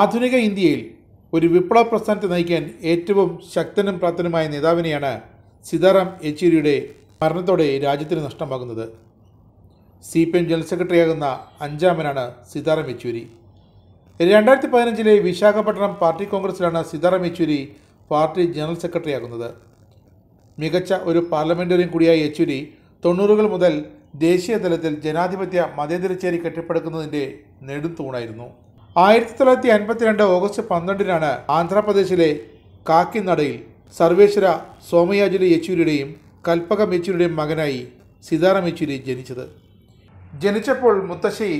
ആധുനിക ഇന്ത്യയിൽ ഒരു വിപ്ലവ പ്രസ്ഥാനത്തെ നയിക്കാൻ ഏറ്റവും ശക്തനും പ്രാപ്തനുമായ നേതാവിനെയാണ് സീതാറാം യെച്ചൂരിയുടെ മരണത്തോടെ രാജ്യത്തിന് നഷ്ടമാകുന്നത് സി പി എം ജനറൽ സെക്രട്ടറിയാകുന്ന അഞ്ചാമനാണ് സീതാറാം യെച്ചൂരി രണ്ടായിരത്തി പതിനഞ്ചിലെ വിശാഖപട്ടണം പാർട്ടി കോൺഗ്രസിലാണ് സീതാറാം യെച്ചൂരി പാർട്ടി ജനറൽ സെക്രട്ടറിയാകുന്നത് മികച്ച ഒരു പാർലമെൻറ്റേറിയൻ കൂടിയായ യെച്ചൂരി തൊണ്ണൂറുകൾ മുതൽ ദേശീയ തലത്തിൽ ജനാധിപത്യ മതേതരച്ചേരി കെട്ടിപ്പടുക്കുന്നതിൻ്റെ നെടുത്തൂണായിരുന്നു ആയിരത്തി തൊള്ളായിരത്തി അൻപത്തിരണ്ട് ഓഗസ്റ്റ് പന്ത്രണ്ടിനാണ് ആന്ധ്രാപ്രദേശിലെ കാക്കിനടയിൽ സർവേശ്വര സോമയാജുലി യെച്ചൂരിയുടെയും കൽപ്പകം യെച്ചൂരിയുടെയും മകനായി സീതാറാം യെച്ചൂരി ജനിച്ചത് ജനിച്ചപ്പോൾ മുത്തശ്ശി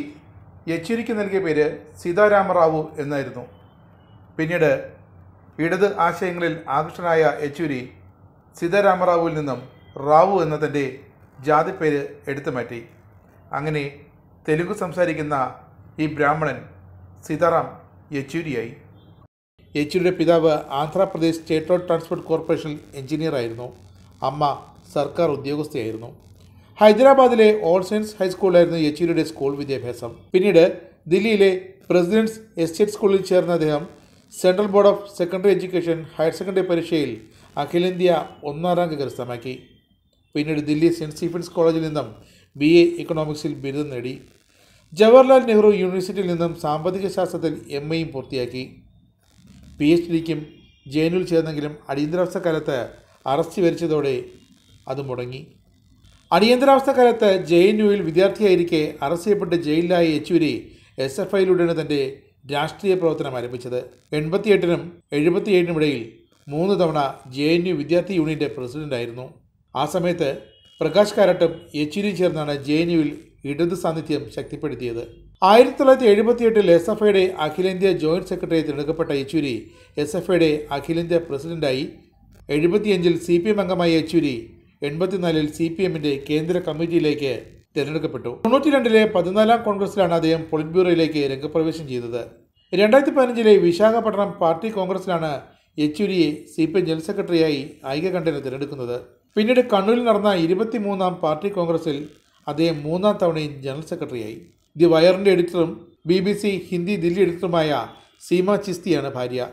യെച്ചൂരിക്ക് നൽകിയ പേര് സീതാരാമറാവു എന്നായിരുന്നു പിന്നീട് ഇടത് ആശയങ്ങളിൽ ആകൃഷ്ടനായ യെച്ചൂരി സീതാരാമറാവുവിൽ നിന്നും റാവു എന്ന തൻ്റെ ജാതിപ്പേര് എടുത്തു മാറ്റി അങ്ങനെ തെലുങ്ക് സംസാരിക്കുന്ന ഈ ബ്രാഹ്മണൻ സീതാറാം യെച്ചൂരിയായി യെച്ചൂരിയുടെ പിതാവ് Andhra Pradesh state road transport corporation എഞ്ചിനീയറായിരുന്നു അമ്മ സർക്കാർ ഉദ്യോഗസ്ഥയായിരുന്നു ഹൈദരാബാദിലെ ഓൾ സെയിൻസ് ഹൈസ്കൂളിലായിരുന്നു യെച്ചൂരിയുടെ സ്കൂൾ വിദ്യാഭ്യാസം പിന്നീട് ദില്ലിയിലെ പ്രസിഡൻസ് എസ്റ്റേറ്റ് സ്കൂളിൽ ചേർന്ന അദ്ദേഹം central board of secondary education higher secondary പരീക്ഷയിൽ അഖിലേന്ത്യ ഒന്നാം റാങ്ക് കരസ്ഥമാക്കി പിന്നീട് ദില്ലി സെൻറ്റ് സ്റ്റീഫൻസ് കോളേജിൽ നിന്നും ബി എ ഇക്കണോമിക്സിൽ ബിരുദം നേടി ജവഹർലാൽ നെഹ്റു യൂണിവേഴ്സിറ്റിയിൽ നിന്നും സാമ്പത്തിക ശാസ്ത്രത്തിൽ എം എയും പൂർത്തിയാക്കി പി എച്ച് ഡിക്കും ജെയിനിൽ ചേർന്നെങ്കിലും അടിയന്തരാവസ്ഥ കാലത്ത് അറസ്റ്റ് വരിച്ചതോടെ അത് മുടങ്ങി അടിയന്തരാവസ്ഥ കാലത്ത് ജെ എൻ യുവിൽ വിദ്യാർത്ഥിയായിരിക്കെ അറസ്റ്റ് ചെയ്യപ്പെട്ട് ജയിലിലായ യെച്ചൂരി എസ് എഫ് ഐയിലൂടെയാണ് തൻ്റെ രാഷ്ട്രീയ പ്രവർത്തനം ആരംഭിച്ചത് എൺപത്തിയെട്ടിനും എഴുപത്തിയേഴിനും ഇടയിൽ മൂന്ന് തവണ ജെ എൻ യു വിദ്യാർത്ഥി യൂണിയൻ്റെ പ്രസിഡൻ്റായിരുന്നു ആ സമയത്ത് പ്രകാശ് കാരാട്ടും യെച്ചൂരിയും ചേർന്നാണ് ജെ എൻ യുവിൽ ഇടത് സാന്നിധ്യം ശക്തിപ്പെടുത്തിയത് ആയിരത്തി തൊള്ളായിരത്തി എഴുപത്തിയെട്ടിൽ എസ് എഫ് ഐയുടെ അഖിലേന്ത്യാ ജോയിന്റ് സെക്രട്ടറി തിരഞ്ഞെടുക്കപ്പെട്ട യെച്ചൂരി എസ് എഫ് ഐയുടെ അഖിലേന്ത്യാ പ്രസിഡന്റായി എഴുപത്തിയഞ്ചിൽ സി പി എം അംഗമായ യെച്ചൂരി എൺപത്തിനാലിൽ സി പി എമ്മിന്റെ കേന്ദ്ര കമ്മിറ്റിയിലേക്ക് തിരഞ്ഞെടുക്കപ്പെട്ടു തൊണ്ണൂറ്റി രണ്ടിലെ പതിനാലാം കോൺഗ്രസിലാണ് അദ്ദേഹം പൊളിറ്റ് ബ്യൂറോയിലേക്ക് രംഗപ്രവേശം ചെയ്തത് രണ്ടായിരത്തി പതിനഞ്ചിലെ വിശാഖപട്ടണം പാർട്ടി കോൺഗ്രസിലാണ് യെച്ചൂരിയെ സി പി എം ജനറൽ സെക്രട്ടറിയായി ഐക്യകണ്ഠനെ തിരഞ്ഞെടുക്കുന്നത് പിന്നീട് കണ്ണൂരിൽ നടന്ന ഇരുപത്തിമൂന്നാം പാർട്ടി കോൺഗ്രസിൽ അദ്ദേഹം മൂന്നാം തവണയും ജനറൽ സെക്രട്ടറിയായി ദി വയറിൻ്റെ എഡിറ്ററും B B C Hindi Delhi എഡിറ്ററുമായ സീമ ചിസ്തിയാണ് ഭാര്യ